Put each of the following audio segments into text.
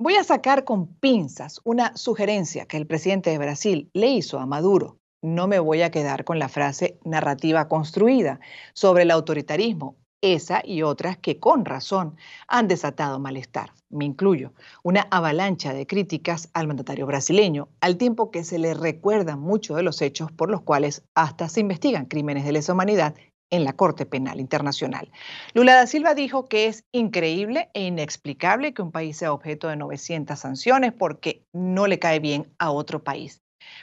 Voy a sacar con pinzas una sugerencia que el presidente de Brasil le hizo a Maduro. No me voy a quedar con la frase narrativa construida sobre el autoritarismo, esa y otras que con razón han desatado malestar, me incluyo, una avalancha de críticas al mandatario brasileño, al tiempo que se le recuerda mucho de los hechos por los cuales hasta se investigan crímenes de lesa humanidad en la Corte Penal Internacional. Lula da Silva dijo que es increíble e inexplicable que un país sea objeto de 900 sanciones porque no le cae bien a otro país.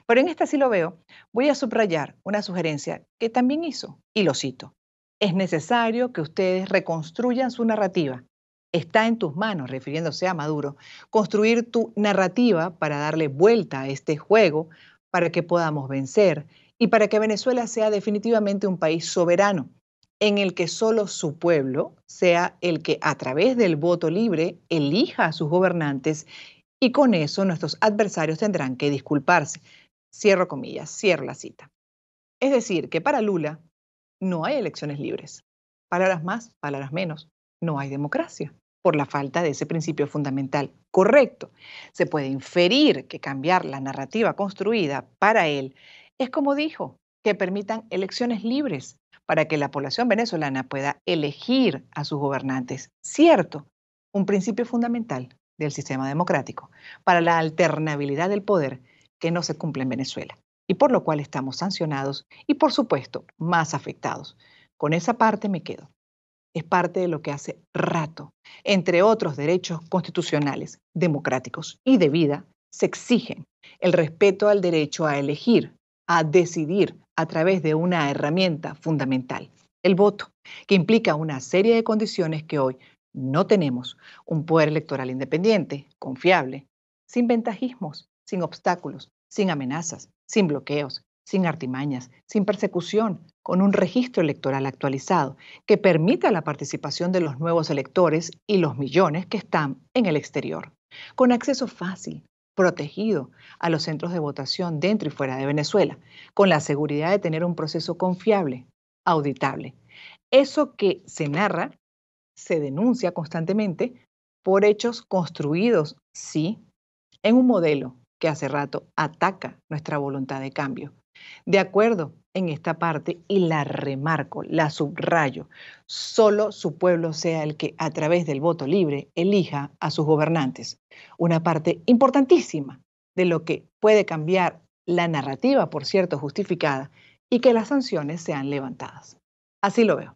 Pero en esta sí lo veo, voy a subrayar una sugerencia que también hizo, y lo cito. Es necesario que ustedes reconstruyan su narrativa. Está en tus manos, refiriéndose a Maduro, construir tu narrativa para darle vuelta a este juego, para que podamos vencer y para que Venezuela sea definitivamente un país soberano, en el que solo su pueblo sea el que a través del voto libre elija a sus gobernantes y con eso nuestros adversarios tendrán que disculparse. Cierro comillas, cierro la cita. Es decir, que para Lula no hay elecciones libres. Palabras más, palabras menos, no hay democracia por la falta de ese principio fundamental. Correcto. Se puede inferir que cambiar la narrativa construida para él es como dijo, que permitan elecciones libres para que la población venezolana pueda elegir a sus gobernantes. Cierto, un principio fundamental del sistema democrático para la alternabilidad del poder que no se cumple en Venezuela y por lo cual estamos sancionados y por supuesto más afectados. Con esa parte me quedo. Es parte de lo que hace rato, entre otros derechos constitucionales, democráticos y de vida, se exigen el respeto al derecho a elegir a decidir a través de una herramienta fundamental, el voto, que implica una serie de condiciones que hoy no tenemos. Un poder electoral independiente, confiable, sin ventajismos, sin obstáculos, sin amenazas, sin bloqueos, sin artimañas, sin persecución, con un registro electoral actualizado que permita la participación de los nuevos electores y los millones que están en el exterior, con acceso fácil, protegido a los centros de votación dentro y fuera de Venezuela, con la seguridad de tener un proceso confiable, auditable. Eso que se narra, se denuncia constantemente por hechos construidos, sí, en un modelo que hace rato ataca nuestra voluntad de cambio, de acuerdo en esta parte y la remarco, la subrayo. Solo su pueblo sea el que a través del voto libre elija a sus gobernantes. Una parte importantísima de lo que puede cambiar la narrativa, por cierto, justificada, y que las sanciones sean levantadas. Así lo veo.